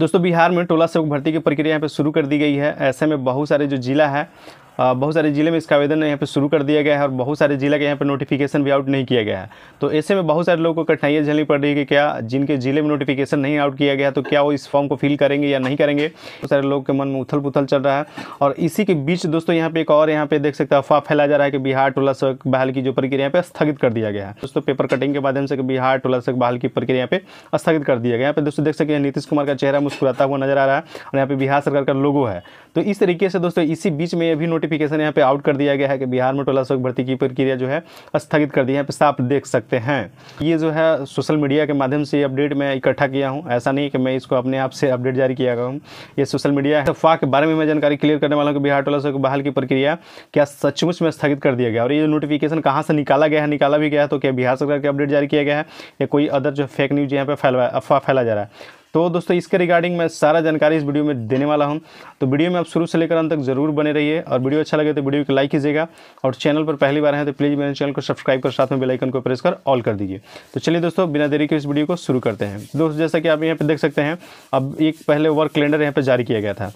दोस्तों बिहार में टोला सेवक भर्ती की प्रक्रिया यहाँ पे शुरू कर दी गई है ऐसे में बहुत सारे जो ज़िला है बहुत सारे ज़िले में इसका आवेदन यहाँ पर शुरू कर दिया गया है और बहुत सारे ज़िले के यहाँ पर नोटिफिकेशन भी आउट नहीं किया गया है तो ऐसे में बहुत सारे लोगों को कठिनाइयाँ झेलनी पड़ रही है कि क्या जिनके ज़िले में नोटिफिकेशन नहीं आउट किया गया तो क्या वो इस फॉर्म को फिल करेंगे या नहीं करेंगे बहुत सारे लोगों के मन में उथल पुथल चल रहा है और इसी के बीच दोस्तों यहाँ पे एक और यहाँ पे देख सकते हैं अफवाह फैला जा रहा है कि बिहार टोला सड़क बहाल की जो प्रक्रिया यहाँ स्थगित कर दिया गया है दोस्तों पेपर कटिंग के माध्यम से बिहार टोला सड़क बहाल की प्रक्रिया यहाँ पर स्थगित कर दिया गया यहाँ पर दोस्तों देख सकते हैं नीतीश कुमार का चेहरा मुस्कुराता हुआ नजर आ रहा है और यहाँ पे बिहार सरकार का लोगो है तो इस तरीके से दोस्तों इसी बीच में अभी नोटिफिकेशन यहाँ पे आउट कर दिया गया है कि बिहार में टोला सड़क भर्ती की प्रक्रिया जो है स्थगित कर दी है यहाँ आप देख सकते हैं ये जो है सोशल मीडिया के माध्यम से अपडेट मैं इकट्ठा किया हूँ ऐसा नहीं कि मैं इसको अपने आप से अपडेट जारी किया गया हूँ ये सोशल मीडिया अफवाह के बारे में मैं जानकारी क्लियर करने वाला हूँ कि बिहार टोला सड़क बहाल की प्रक्रिया क्या सचमुच में स्थगित कर दिया गया और ये नोटिफिकेशन कहाँ से निकाला गया है निकाला भी गया तो क्या बिहार सरकार के अपडेट जारी किया गया है या कोई अदर जो फेक न्यूज़ यहाँ पे फैलवा अफवाह फैला जा रहा है तो दोस्तों इसके रिगार्डिंग मैं सारा जानकारी इस वीडियो में देने वाला हूँ तो वीडियो में आप शुरू से लेकर अंत तक जरूर बने रहिए और वीडियो अच्छा लगे तो वीडियो को लाइक कीजिएगा और चैनल पर पहली बार हैं तो प्लीज़ मेरे चैनल को सब्सक्राइब कर साथ में बेलाइकन को प्रेस कर ऑल कर दीजिए तो चलिए दोस्तों बिना देरी के इस वीडियो को शुरू करते हैं दोस्तों जैसा कि आप यहाँ पर देख सकते हैं अब एक पहले वर्क कैलेंडर यहाँ पर जारी किया गया था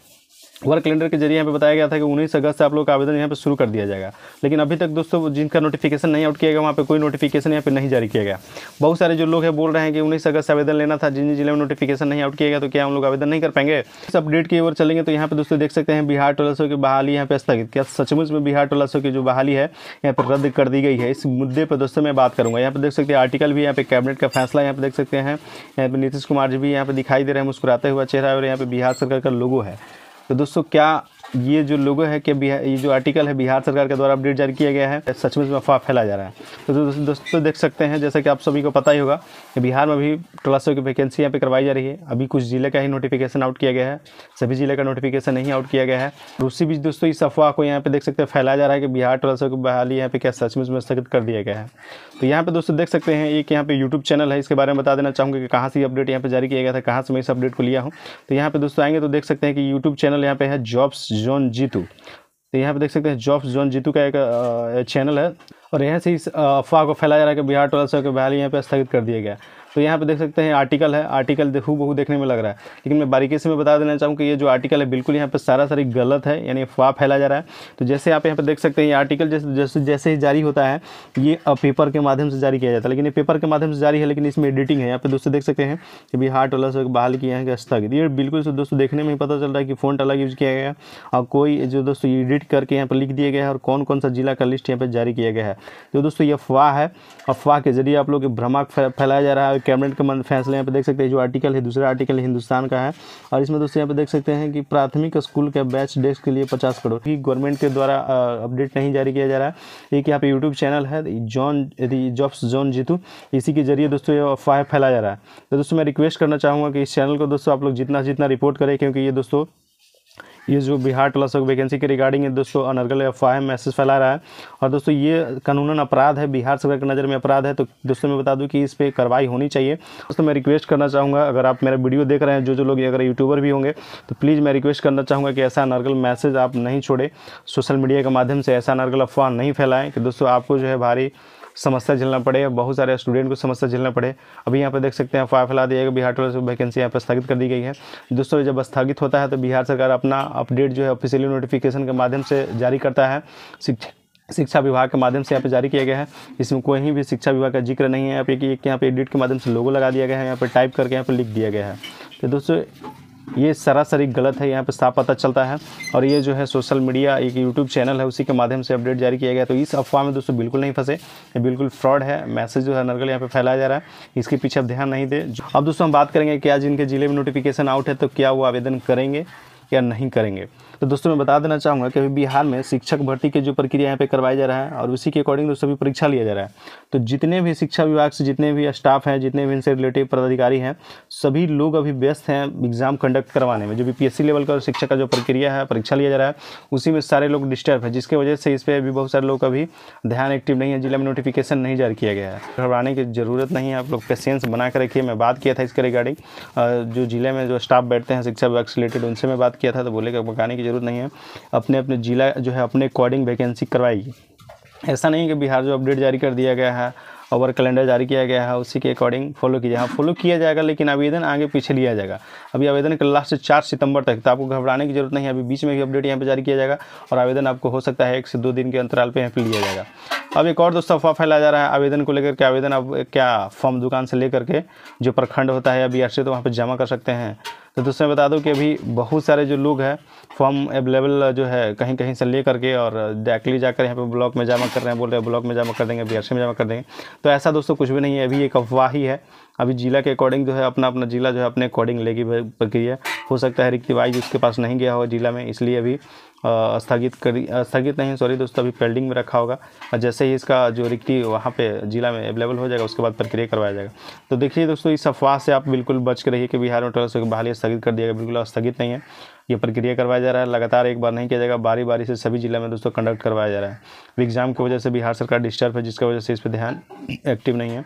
वर्क कैलेंडर के जरिए यहाँ पे बताया गया था कि उन्नीस अगस्त से आप लोग का आवेदन यहाँ पे शुरू कर दिया जाएगा लेकिन अभी तक दोस्तों जिनका नोटिफिकेशन नहीं आउट किया गया वहाँ पे कोई नोटिफिकेशन यहाँ पे नहीं जारी किया गया बहुत सारे जो लोग हैं बोल रहे हैं कि उन्नीस अगस्त से आवेदन लेना था जिन जिले में नोटिफिकेशन नहीं आउट किया गया तो क्या हम लोग आवेदन नहीं कर पाएंगे इस अपडेट की ओर चलेंगे तो यहाँ पर दोस्तों देख सकते हैं बिहार टोलासो की बहाली यहाँ पे स्थगित क्या सचमुच में बिहार टोलासो की जो बहाली है यहाँ पर रद्द कर दी गई है इस मुद्दे पर दोस्तों मैं बात करूँगा यहाँ पर देख सकते हैं आर्टिकल भी यहाँ पे कैबिनेट का फैसला यहाँ पर देख सकते हैं यहाँ पर नीतीश कुमार जी भी यहाँ पर दिखाई दे रहे हैं मुस्कुराते हुआ चेहरा और यहाँ पर बिहार सरकार का लोगो है तो दोस्तों क्या ये जो लोगो है कि ये जो आर्टिकल है बिहार सरकार के द्वारा अपडेट जारी किया गया है सच में अफवाह फैला जा रहा है तो दोस्तों दोस्तों देख सकते हैं जैसा कि आप सभी को पता ही होगा कि बिहार में भी क्लासों की वैकेंसी यहाँ पे करवाई जा रही है अभी कुछ ज़िले का ही नोटिफिकेशन आउट किया गया है सभी ज़िले का नोटिफिकेशन नहीं आउट किया गया है और उसी बीच दोस्तों इस अफवाह को यहाँ पे देख सकते हैं फैलाया जा रहा है कि बिहार क्लासों की बहाली यहाँ पे क्या सच में स्थगित कर दिया गया है तो यहाँ पर दोस्तों देख सकते हैं एक यहाँ पे यूट्यूब चैनल है इसके बारे में बता देना चाहूँगा कि कहाँ से अपडेट यहाँ पर जारी किया गया था कहाँ से मैं इस अपडेट को लिया हूँ तो यहाँ पर दोस्तों आएंगे तो देख सकते हैं कि यूट्यूब चैनल यहाँ पे है जॉब्स जॉन जीतू तो यहाँ पे देख सकते हैं जॉब्स जॉन जीतू का एक चैनल है और यहाँ से इस अफवाह को फैलाया जा रहा है कि बिहार ट्वेल्थ के बहाली यहाँ पे स्थगित कर दिया गया तो यहाँ पे देख सकते हैं आर्टिकल है आर्टिकल हु बहु देखने में लग रहा है लेकिन मैं बारीकी से मैं बता देना चाहूँ कि ये जो आर्टिकल है बिल्कुल यहाँ पर सारा सारी गलत है यानी अफवाह फैला जा रहा है तो जैसे आप यहाँ पर देख सकते हैं ये आर्टिकल जैसे जैसे जैसे ही जारी होता है ये पेपर के माध्यम से जारी किया जाता है लेकिन ये पेपर के माध्यम से जारी है लेकिन इसमें एडिटिंग है यहाँ पर दोस्तों देख सकते हैं कि भी हार्ट वाला से बहाल किया है कि स्थगित ये बिल्कुल दोस्तों देखने में ही पता चल रहा है कि फ़ोन अलग यूज़ किया गया और कोई जो दोस्तों एडिट करके यहाँ पर लिख दिया गया है और कौन कौन सा जिला का लिस्ट यहाँ पर जारी किया गया है तो दोस्तों ये अफवाह है अफवाह के जरिए आप लोग भ्रमक फैलाया जा रहा है कैबिनेट के फैसले यहाँ पे देख सकते हैं जो आर्टिकल है दूसरा आर्टिकल हिंदुस्तान का है और इसमें दोस्तों यहाँ पे देख सकते हैं कि प्राथमिक स्कूल के बैच डेस्क के लिए पचास करोड़ की गवर्नमेंट के द्वारा अपडेट नहीं जारी किया जा रहा है एक यहाँ पे यूट्यूब चैनल है जॉन यदि जॉब्स जॉन जीतू इसी के जरिए दोस्तों ये अफवाह फैलाया जा रहा है तो दोस्तों मैं रिक्वेस्ट करना चाहूँगा कि इस चैनल को दोस्तों आप लोग जितना जितना रिपोर्ट करें क्योंकि ये दोस्तों ये जो बिहार टलसक वैकेंसी के रिगार्डिंग है दोस्तों अनर्गल अफवाह मैसेज फैला रहा है और दोस्तों ये कानूनन अपराध है बिहार सरकार की नज़र में अपराध है तो दोस्तों मैं बता दूँ कि इस पर कार्रवाई होनी चाहिए दोस्तों मैं रिक्वेस्ट करना चाहूँगा अगर आप मेरा वीडियो देख रहे हैं जो जो लोग अगर यूट्यूबर भी होंगे तो प्लीज़ मैं रिक्वेस्ट करना चाहूँगा कि ऐसा अनर्गल मैसेज आप नहीं छोड़े सोशल मीडिया के माध्यम से ऐसा अनर्गल अफवाह नहीं फैलाएँ कि दोस्तों आपको जो है भारी समस्या झेलना पड़े बहुत सारे स्टूडेंट को समस्या झेलना पड़े अभी यहाँ पर देख सकते हैं फायर फैला दिया बिहार ट्वेल्व वैकेंसी यहाँ पर स्थगित कर दी गई है दोस्तों जब स्थगित होता है तो बिहार सरकार अपना अपडेट जो है ऑफिशियली नोटिफिकेशन के माध्यम से जारी करता है शिक्षा शिक्षा विभाग के माध्यम से यहाँ पे जारी किया गया है इसमें कोई भी शिक्षा विभाग का जिक्र नहीं है यहाँ पे कि यहाँ पे एडिट के माध्यम से लोगो लगा दिया गया है यहाँ पे टाइप करके यहाँ पे लिख दिया गया है तो दोस्तों ये सरासरी गलत है यहाँ पर साफ पता चलता है और ये जो है सोशल मीडिया एक यूट्यूब चैनल है उसी के माध्यम से अपडेट जारी किया गया तो इस अफवाह में दोस्तों बिल्कुल नहीं फंसे ये बिल्कुल फ्रॉड है मैसेज जो है नरगल यहाँ पे फैलाया जा रहा है इसके पीछे अब ध्यान नहीं दे अब दोस्तों हम बात करेंगे क्या जिनके ज़िले में नोटिफिकेशन आउट है तो क्या वो आवेदन करेंगे या नहीं करेंगे तो दोस्तों मैं बता देना चाहूँगा कि अभी बिहार में शिक्षक भर्ती की जो प्रक्रिया यहाँ पे करवाई जा रहा है और उसी के अकॉर्डिंग दोस्तों अभी परीक्षा लिया जा रहा है तो जितने भी शिक्षा विभाग से जितने भी स्टाफ हैं जितने भी इनसे रिलेटिव पदाधिकारी हैं सभी लोग अभी व्यस्त हैं एग्जाम कंडक्ट करवाने में जो बी लेवल का शिक्षक का जो प्रक्रिया है परीक्षा लिया जा रहा है उसी में सारे लोग डिस्टर्ब है जिसकी वजह से इस पर अभी बहुत सारे लोग अभी ध्यान एक्टिव नहीं है जिला में नोटिफिकेशन नहीं जारी किया गया है घबराने की ज़रूरत नहीं है आप लोग पेशेंस बना के रखिए मैं बात किया था इसके रिगार्डिंग जो जिले में जो स्टाफ बैठते हैं शिक्षा विभाग से रिलेटेड उनसे मैं बात किया था तो बोले कि की ज़रूरत नहीं है अपने अपने जिला जो है अपने अकॉर्डिंग वैकेंसी करवाएगी ऐसा नहीं कि बिहार जो अपडेट जारी कर दिया गया है और कैलेंडर जारी किया गया है उसी के अकॉर्डिंग फॉलो किया जाए फॉलो किया जाएगा लेकिन आवेदन आगे पीछे लिया जाएगा अभी आवेदन का लास्ट चार सितंबर तक तो आपको घबराने की जरूरत नहीं है अभी बीच में भी अपडेट यहाँ पर जारी किया जाएगा और आवेदन आपको हो सकता है एक से दो दिन के अंतराल पर यहाँ पर लिया जाएगा अब एक और दोस्तों अफवाह फैला जा रहा है आवेदन को लेकर के आवेदन आप क्या फॉर्म दुकान से लेकर के जो प्रखंड होता है या बी तो वहाँ पर जमा कर सकते हैं तो दोस्तों बता दूं कि अभी बहुत सारे जो लोग हैं फॉर्म अवेलेबल जो है कहीं कहीं से ले करके और डायरेक्टली जाकर यहाँ पे ब्लॉक में जमा कर रहे हैं बोल रहे हैं ब्लॉक में जमा कर देंगे बी में जमा कर देंगे तो ऐसा दोस्तों कुछ भी नहीं है अभी एक अफवाह ही है अभी जिला के अकॉर्डिंग जो है अपना अपना जिला जो है अपने अकॉर्डिंग लेगी प्रक्रिया हो सकता है रिक्तिवाई जो उसके पास नहीं गया हो जिला में इसलिए अभी स्थगित कर स्थगित नहीं सॉरी दोस्तों अभी पेल्डिंग में रखा होगा और जैसे ही इसका जो रिक्ति वहाँ पे जिला में अवेलेबल हो जाएगा उसके बाद प्रक्रिया करवाया जाएगा तो देखिए दोस्तों इस अफवाह से आप बिल्कुल बच के रहिए कि बिहार में ट्रस्ट बहाली स्थगित कर दिया गया बिल्कुल स्थगित नहीं है ये प्रक्रिया करवाया जा रहा है लगातार एक बार नहीं किया जाएगा बारी बारी से सभी जिला में दोस्तों कंडक्ट करवाया जा रहा है एग्ज़ाम की वजह से बिहार सरकार डिस्टर्ब है जिसकी वजह से इस पर ध्यान एक्टिव नहीं है